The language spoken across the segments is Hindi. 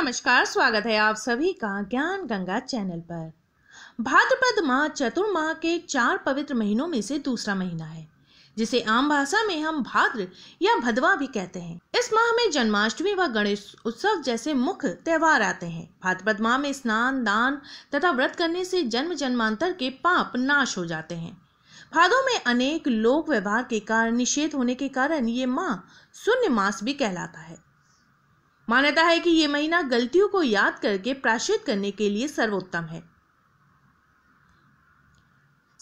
नमस्कार स्वागत है आप सभी का ज्ञान गंगा चैनल पर भाद्रपद माह चतुर्माह के चार पवित्र महीनों में से दूसरा महीना है जिसे आम भाषा में हम भाद्र या भदवा भी कहते हैं इस माह में जन्माष्टमी व गणेश उत्सव जैसे मुख्य त्योहार आते हैं भाद्रपद माह में स्नान दान तथा व्रत करने से जन्म जन्मांतर के पाप नाश हो जाते हैं भादों में अनेक लोक व्यवहार के कारण निषेध होने के कारण ये माह शून्य मास भी कहलाता है मान्यता है कि ये महीना गलतियों को याद करके प्राश्चित करने के लिए सर्वोत्तम है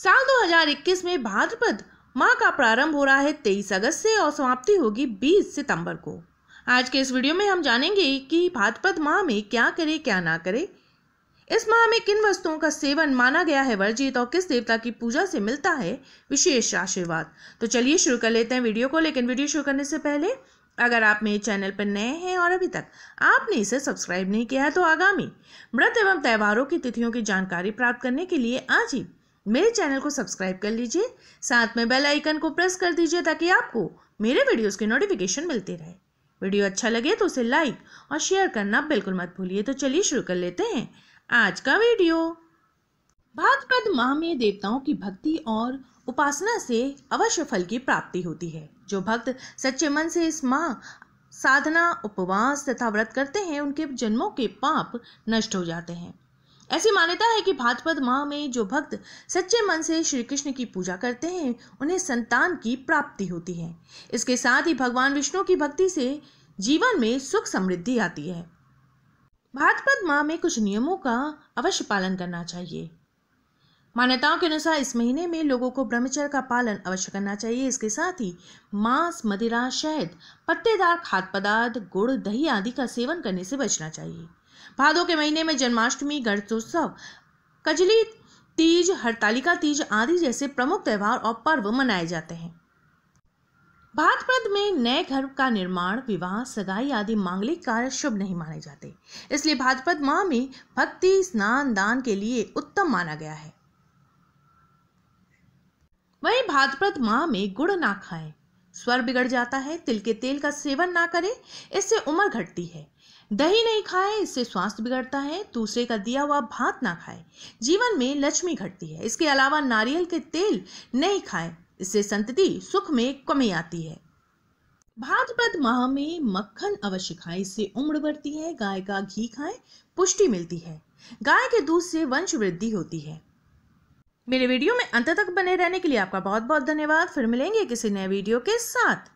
साल 2021 में भाद्रपद माह का प्रारंभ हो रहा है 23 अगस्त से और समाप्ति होगी 20 सितंबर को आज के इस वीडियो में हम जानेंगे कि भाद्रपद माह में क्या करे क्या ना करे इस माह में किन वस्तुओं का सेवन माना गया है वर्जित और किस देवता की पूजा से मिलता है विशेष आशीर्वाद तो चलिए शुरू कर लेते हैं वीडियो को लेकिन वीडियो शुरू करने से पहले अगर आप मेरे चैनल पर नए हैं और अभी तक आपने इसे सब्सक्राइब नहीं किया है तो आगामी व्रत एवं त्योहारों की तिथियों की जानकारी प्राप्त करने के लिए आज ही मेरे चैनल को सब्सक्राइब कर लीजिए साथ में बेल आइकन को प्रेस कर दीजिए ताकि आपको मेरे वीडियोस की नोटिफिकेशन मिलती रहे वीडियो अच्छा लगे तो उसे लाइक और शेयर करना बिल्कुल मत भूलिए तो चलिए शुरू कर लेते हैं आज का वीडियो भाद्रपद माह में देवताओं की भक्ति और उपासना से अवश्य फल की प्राप्ति होती है जो भक्त सच्चे मन से इस माँ साधना उपवास तथा व्रत करते हैं उनके जन्मों के पाप नष्ट हो जाते हैं ऐसी मान्यता है कि भाद्रपद माह में जो भक्त सच्चे मन से श्री कृष्ण की पूजा करते हैं उन्हें संतान की प्राप्ति होती है इसके साथ ही भगवान विष्णु की भक्ति से जीवन में सुख समृद्धि आती है भाद्रपद माह में कुछ नियमों का अवश्य पालन करना चाहिए मान्यताओं के अनुसार इस महीने में लोगों को ब्रह्मचर्य का पालन अवश्य करना चाहिए इसके साथ ही मांस मदिरा शहद पत्तेदार खाद्य पदार्थ गुड़ दही आदि का सेवन करने से बचना चाहिए भादो के महीने में जन्माष्टमी गणतोत्सव कजली तीज हड़तालिका तीज आदि जैसे प्रमुख त्यौहार और पर्व मनाए जाते हैं भाद्रपद में नए घर का निर्माण विवाह सगाई आदि मांगलिक कार्य शुभ नहीं माने जाते इसलिए भाद्रपद माह में भक्ति स्नान दान के लिए उत्तम माना गया है वहीं भाद्रपद माह में गुड़ ना खाएं स्वर बिगड़ जाता है तिल के तेल का सेवन ना करें इससे उम्र घटती है दही नहीं खाए इससे स्वास्थ्य बिगड़ता है दूसरे का दिया हुआ भात ना खाए जीवन में लक्ष्मी घटती है इसके अलावा नारियल के तेल नहीं खाए इससे संतति सुख में कमी आती है भाद्रपद माह में मक्खन अवश्य खाए इससे उम्र बढ़ती है गाय का घी खाए पुष्टि मिलती है गाय के दूध से वंश वृद्धि होती है मेरे वीडियो में अंत तक बने रहने के लिए आपका बहुत बहुत धन्यवाद फिर मिलेंगे किसी नए वीडियो के साथ